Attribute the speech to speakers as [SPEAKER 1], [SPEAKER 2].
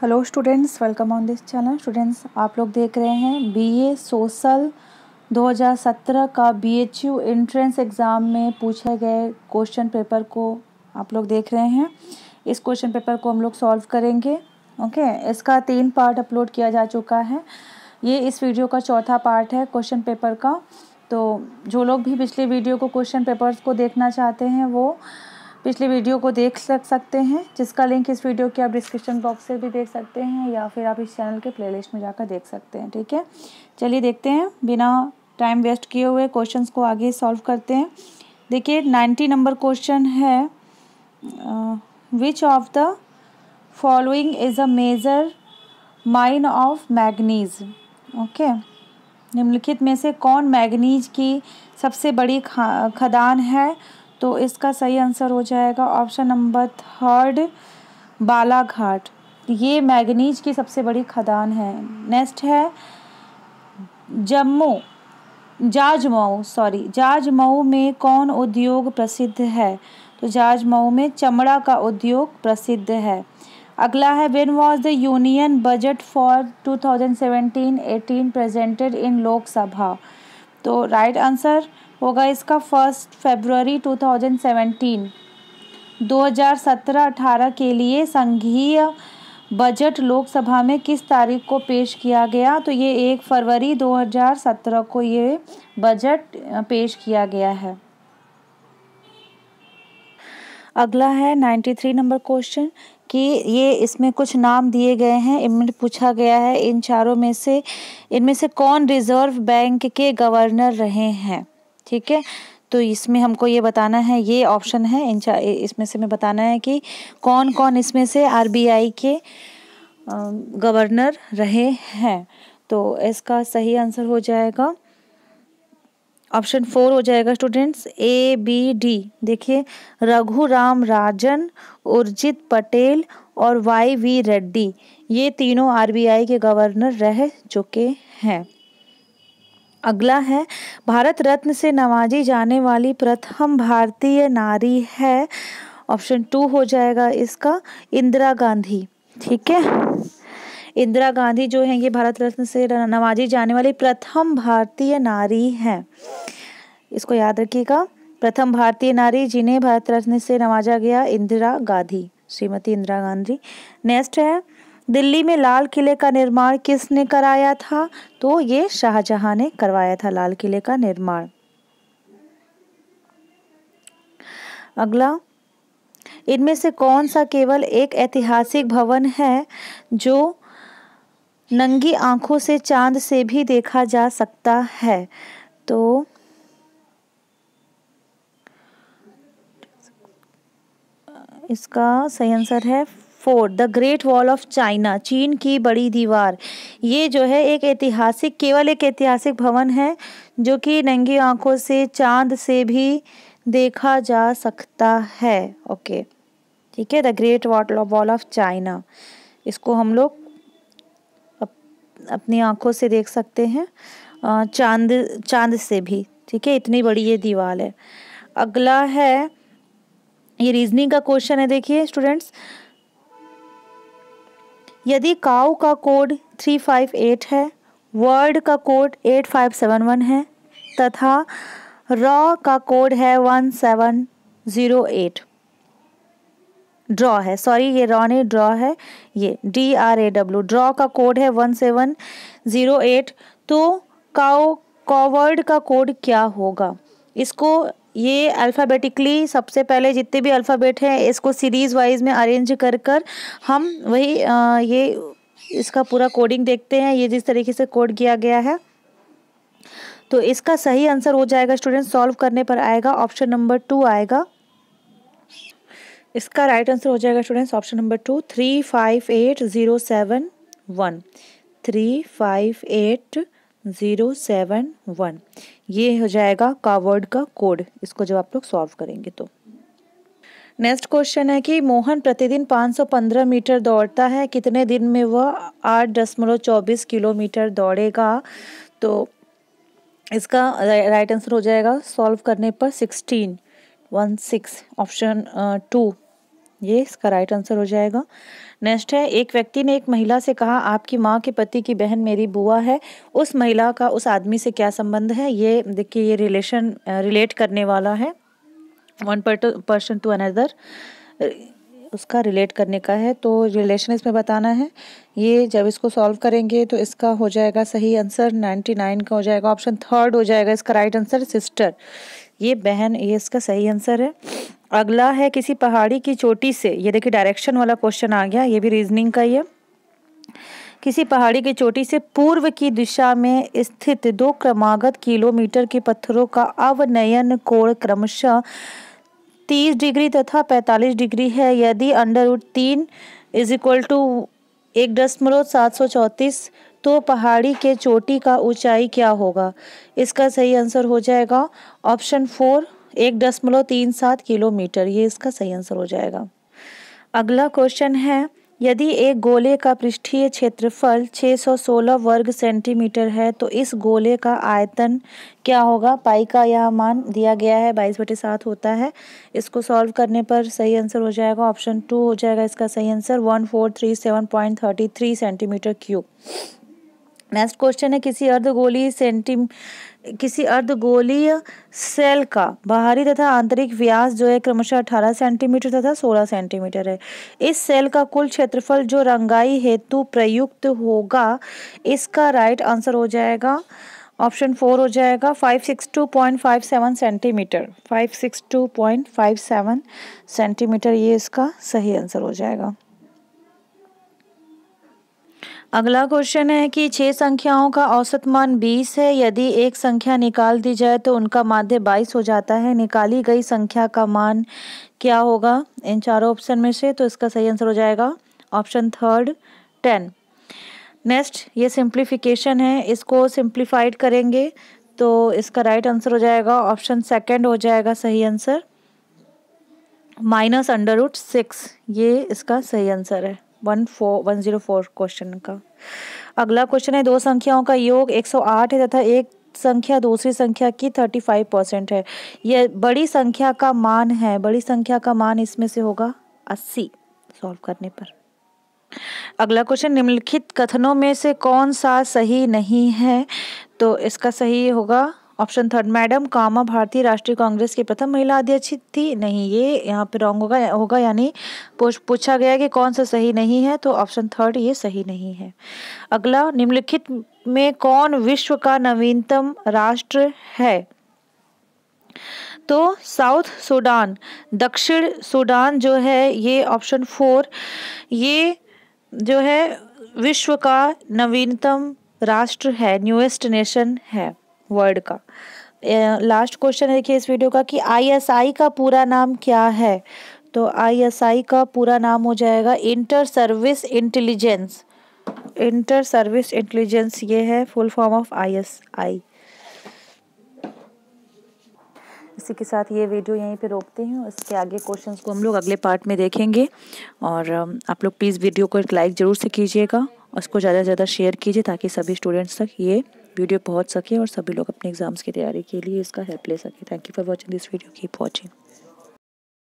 [SPEAKER 1] Hello students welcome on this channel students आप लोग देख रहे हैं बीए सोशल 2017 का बीएचयू एंट्रेंस एग्ज़ाम में पूछे गए क्वेश्चन पेपर को आप लोग देख रहे हैं इस क्वेश्चन पेपर को हम लोग सॉल्व करेंगे ओके okay? इसका तीन पार्ट अपलोड किया जा चुका है ये इस वीडियो का चौथा पार्ट है क्वेश्चन पेपर का तो जो लोग भी पिछले वीडियो को क्वेश्चन पेपर को देखना चाहते हैं वो पिछली वीडियो को देख सकते हैं जिसका लिंक इस वीडियो के आप डिस्क्रिप्शन बॉक्स से भी देख सकते हैं या फिर आप इस चैनल के प्ले में जाकर देख सकते हैं ठीक है चलिए देखते हैं बिना टाइम वेस्ट किए हुए क्वेश्चन को आगे सॉल्व करते हैं देखिए नाइन्टी नंबर क्वेश्चन है which of the following is a major mine of manganese okay निम्नलिखित में से कौन मैगनीज की सबसे बड़ी खदान है तो इसका सही आंसर हो जाएगा ऑप्शन नंबर थर्ड बालाघाट ये मैगनीज की सबसे बड़ी खदान है नेक्स्ट है जम्मू जाजमऊ सॉरी जाजमऊ में कौन उद्योग प्रसिद्ध है तो जाजमऊ में चमड़ा का उद्योग प्रसिद्ध है अगला है when was the union budget for 2017-18 presented in Lok Sabha तो राइट right आंसर होगा इसका फर्स्ट फरवरी 2017 2017-18 के लिए संघीय बजट लोकसभा में किस तारीख को पेश किया गया तो ये एक फरवरी 2017 को ये बजट पेश किया गया है अगला है 93 नंबर क्वेश्चन कि ये इसमें कुछ नाम दिए गए हैं इनमें पूछा गया है इन चारों में से इनमें से कौन रिजर्व बैंक के गवर्नर रहे हैं ठीक है तो इसमें हमको ये बताना है ये ऑप्शन है इन इसमें से मैं बताना है कि कौन कौन इसमें से आरबीआई के गवर्नर रहे हैं तो इसका सही आंसर हो जाएगा ऑप्शन फोर हो जाएगा स्टूडेंट्स ए बी डी देखिए रघुराम राजन उर्जित पटेल और वाई वी रेड्डी ये तीनों आरबीआई के गवर्नर रह चुके हैं अगला है भारत रत्न से नवाजी जाने वाली प्रथम भारतीय नारी है ऑप्शन टू हो जाएगा इसका इंदिरा गांधी ठीक है इंदिरा गांधी जो है ये भारत रत्न से नवाजी जाने वाली प्रथम भारतीय नारी है इसको याद रखिएगा प्रथम भारतीय नारी जिन्हें भारत रत्न से नवाजा गया इंदिरा गांधी श्रीमती इंदिरा गांधी नेक्स्ट है दिल्ली में लाल किले का निर्माण किसने कराया था तो ये शाहजहां ने करवाया था लाल किले का निर्माण अगला इनमें से कौन सा केवल एक ऐतिहासिक भवन है जो नंगी आंखों से चांद से भी देखा जा सकता है तो इसका सही आंसर है fourth the Great Wall of China चीन की बड़ी दीवार ये जो है एक ऐतिहासिक केवल एक ऐतिहासिक भवन है जो कि नंगी आंखों से चांद से भी देखा जा सकता है ओके ठीक है the Great Wall wall of China इसको हम लोग अप, अपनी आंखों से देख सकते हैं चांद चांद से भी ठीक है इतनी बड़ी ये दीवार है अगला है ये रीजनिंग का क्वेश्चन है देखिए स्टूडेंट्स यदि काउ का कोड 358 है वर्ड का कोड 8571 है तथा रॉ का कोड है 1708 ड्रॉ है सॉरी ये रॉ नहीं ड्रॉ है ये D R A W draw का कोड है 1708 तो काउ कॉवर्ड का कोड क्या होगा इसको ये अल्फ़ाबेटिकली सबसे पहले जितने भी अल्फ़ाबेट हैं इसको सीरीज़ वाइज में अरेंज कर कर हम वही आ, ये इसका पूरा कोडिंग देखते हैं ये जिस तरीके से कोड किया गया है तो इसका सही आंसर हो जाएगा स्टूडेंट सॉल्व करने पर आएगा ऑप्शन नंबर टू आएगा इसका राइट आंसर हो जाएगा students option number two three five eight zero seven one three five eight zero seven one ये हो जाएगा कावर्ड का कोड इसको जब आप लोग सॉल्व करेंगे तो नेक्स्ट क्वेश्चन है कि मोहन प्रतिदिन 515 मीटर दौड़ता है कितने दिन में वह आठ दशमलव चौबीस किलोमीटर दौड़ेगा तो इसका राइट आंसर हो जाएगा सॉल्व करने पर sixteen one six option two ये इसका राइट आंसर हो जाएगा नेक्स्ट है एक व्यक्ति ने एक महिला से कहा आपकी माँ के पति की बहन मेरी बुआ है उस महिला का उस आदमी से क्या संबंध है ये देखिए ये रिलेशन रिलेट करने वाला है वन पर्सन टू अनदर उसका रिलेट करने का है तो रिलेशन इसमें बताना है ये जब इसको सॉल्व करेंगे तो इसका हो जाएगा सही आंसर नाइन्टी नाइन का हो जाएगा ऑप्शन थर्ड हो जाएगा इसका राइट आंसर सिस्टर ये बहन ये इसका सही आंसर है अगला है किसी पहाड़ी की चोटी से ये देखिए डायरेक्शन वाला क्वेश्चन आ गया ये भी रीजनिंग का ही है किसी पहाड़ी की चोटी से पूर्व की दिशा में स्थित दो क्रमागत किलोमीटर के पत्थरों का अवनयन कोण क्रमशः तीस डिग्री तथा पैंतालीस डिग्री है यदि अंडर उड तीन इज इक्वल टू एक दशमलव सात सौ चौंतीस तो पहाड़ी के चोटी का ऊंचाई क्या होगा इसका सही आंसर हो जाएगा ऑप्शन फोर एक दशमलव तीन सात किलोमीटर ये इसका सही आंसर हो जाएगा अगला क्वेश्चन है यदि एक गोले का पृष्ठीय क्षेत्रफल 616 वर्ग सेंटीमीटर है तो इस गोले का आयतन क्या होगा पाई का यह मान दिया गया है बाईस बटे सात होता है इसको सॉल्व करने पर सही आंसर हो जाएगा ऑप्शन टू हो जाएगा इसका सही answer 1437.33 centimetre cube next question है किसी अर्धगोलीय सेंटी किसी अर्धगोलीय सेल का बाहरी तथा आंतरिक व्यास जो है क्रमशः अठारह सेंटीमीटर तथा सोलह सेंटीमीटर है इस सेल का कुल क्षेत्रफल जो रंगाई हेतु प्रयुक्त होगा इसका राइट आंसर हो जाएगा ऑप्शन फोर हो जाएगा five six two point five seven centimetre five six two point five seven centimetre ये इसका सही आंसर हो जाएगा अगला क्वेश्चन है कि छह संख्याओं का औसत मान 20 है यदि एक संख्या निकाल दी जाए तो उनका माध्य 22 हो जाता है निकाली गई संख्या का मान क्या होगा इन चारों ऑप्शन में से तो इसका सही आंसर हो जाएगा ऑप्शन थर्ड टेन नेक्स्ट ये सिंप्लीफिकेशन है इसको सिंप्लीफाइड करेंगे तो इसका राइट आंसर हो जाएगा ऑप्शन सेकेंड हो जाएगा सही answer minus under root six ये इसका सही आंसर है one four one zero four question का अगला क्वेश्चन है दो संख्याओं का योग एक सौ आठ है तथा एक संख्या दूसरी संख्या की थर्टी फाइव परसेंट है यह बड़ी संख्या का मान है बड़ी संख्या का मान इसमें से होगा अस्सी सॉल्व करने पर अगला क्वेश्चन निम्नलिखित कथनों में से कौन सा सही नहीं है तो इसका सही होगा ऑप्शन थर्ड मैडम कामा भारतीय राष्ट्रीय कांग्रेस की प्रथम महिला अध्यक्ष थी नहीं ये यहाँ पे रॉन्ग होगा होगा यानी पूछा गया कि कौन सा सही नहीं है तो ऑप्शन थर्ड ये सही नहीं है अगला निम्नलिखित में कौन विश्व का नवीनतम राष्ट्र है तो साउथ सूडान दक्षिण सूडान जो है ये ऑप्शन फोर ये जो है विश्व का नवीनतम राष्ट्र है न्यूएस्ट नेशन है वर्ड का लास्ट क्वेश्चन देखिए इस वीडियो का कि आईएसआई का पूरा नाम क्या है तो आईएसआई का पूरा नाम हो जाएगा inter service intelligence inter service intelligence ये है फुल फॉर्म ऑफ आईएसआई इसी के साथ ये वीडियो यहीं पे रोकते हैं इसके आगे क्वेश्चंस को हम लोग अगले पार्ट में देखेंगे और आप लोग प्लीज़ वीडियो को एक लाइक ज़रूर से कीजिएगा उसको ज़्यादा से ज़्यादा शेयर कीजिए ताकि सभी स्टूडेंट्स तक ये वीडियो पहुंच सके और सभी लोग अपने एग्जाम्स की तैयारी के लिए इसका हेल्प ले सके thank you for watching this video keep watching